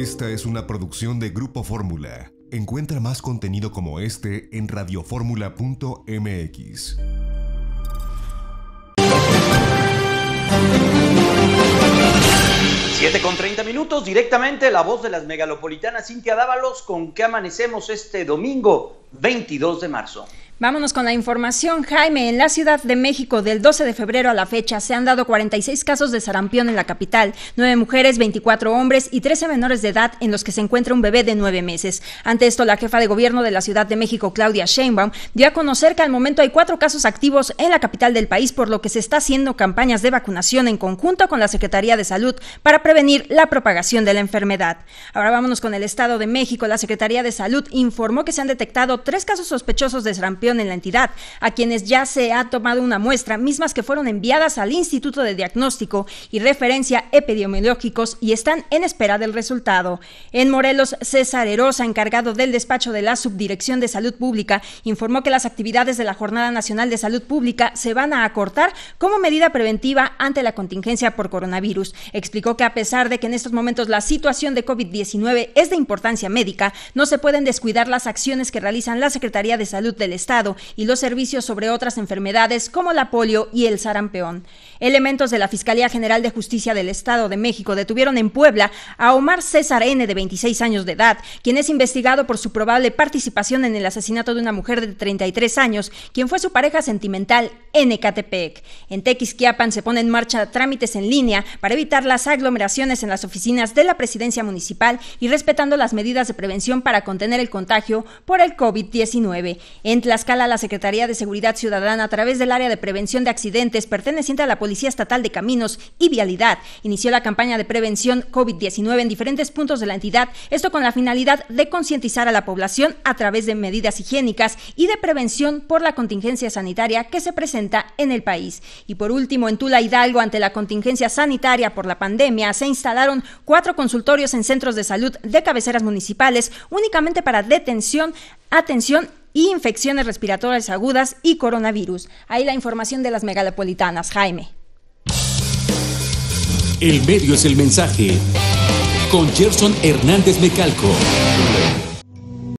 Esta es una producción de Grupo Fórmula. Encuentra más contenido como este en radioformula.mx. 7 con 30 minutos, directamente la voz de las megalopolitanas Cintia Dávalos, con que amanecemos este domingo 22 de marzo. Vámonos con la información, Jaime. En la Ciudad de México, del 12 de febrero a la fecha, se han dado 46 casos de sarampión en la capital, 9 mujeres, 24 hombres y 13 menores de edad en los que se encuentra un bebé de 9 meses. Ante esto, la jefa de gobierno de la Ciudad de México, Claudia Sheinbaum, dio a conocer que al momento hay 4 casos activos en la capital del país, por lo que se está haciendo campañas de vacunación en conjunto con la Secretaría de Salud para prevenir la propagación de la enfermedad. Ahora vámonos con el Estado de México. La Secretaría de Salud informó que se han detectado 3 casos sospechosos de sarampión en la entidad, a quienes ya se ha tomado una muestra, mismas que fueron enviadas al Instituto de Diagnóstico y Referencia Epidemiológicos y están en espera del resultado. En Morelos, César Herosa, encargado del despacho de la Subdirección de Salud Pública, informó que las actividades de la Jornada Nacional de Salud Pública se van a acortar como medida preventiva ante la contingencia por coronavirus. Explicó que a pesar de que en estos momentos la situación de COVID-19 es de importancia médica, no se pueden descuidar las acciones que realizan la Secretaría de Salud del Estado y los servicios sobre otras enfermedades como la polio y el sarampeón. Elementos de la Fiscalía General de Justicia del Estado de México detuvieron en Puebla a Omar César N., de 26 años de edad, quien es investigado por su probable participación en el asesinato de una mujer de 33 años, quien fue su pareja sentimental en Ecatepec. En Tequisquiapan se ponen en marcha trámites en línea para evitar las aglomeraciones en las oficinas de la presidencia municipal y respetando las medidas de prevención para contener el contagio por el COVID-19. En Tlaxcala, la Secretaría de Seguridad Ciudadana, a través del área de prevención de accidentes perteneciente a la Policía Estatal de Caminos y Vialidad, inició la campaña de prevención COVID-19 en diferentes puntos de la entidad, esto con la finalidad de concientizar a la población a través de medidas higiénicas y de prevención por la contingencia sanitaria que se presenta en el país. Y por último, en Tula Hidalgo, ante la contingencia sanitaria por la pandemia, se instalaron cuatro consultorios en centros de salud de cabeceras municipales únicamente para detención, atención y infecciones respiratorias agudas y coronavirus. Ahí la información de las megalopolitanas, Jaime. El medio es el mensaje. Con Gerson Hernández Mecalco.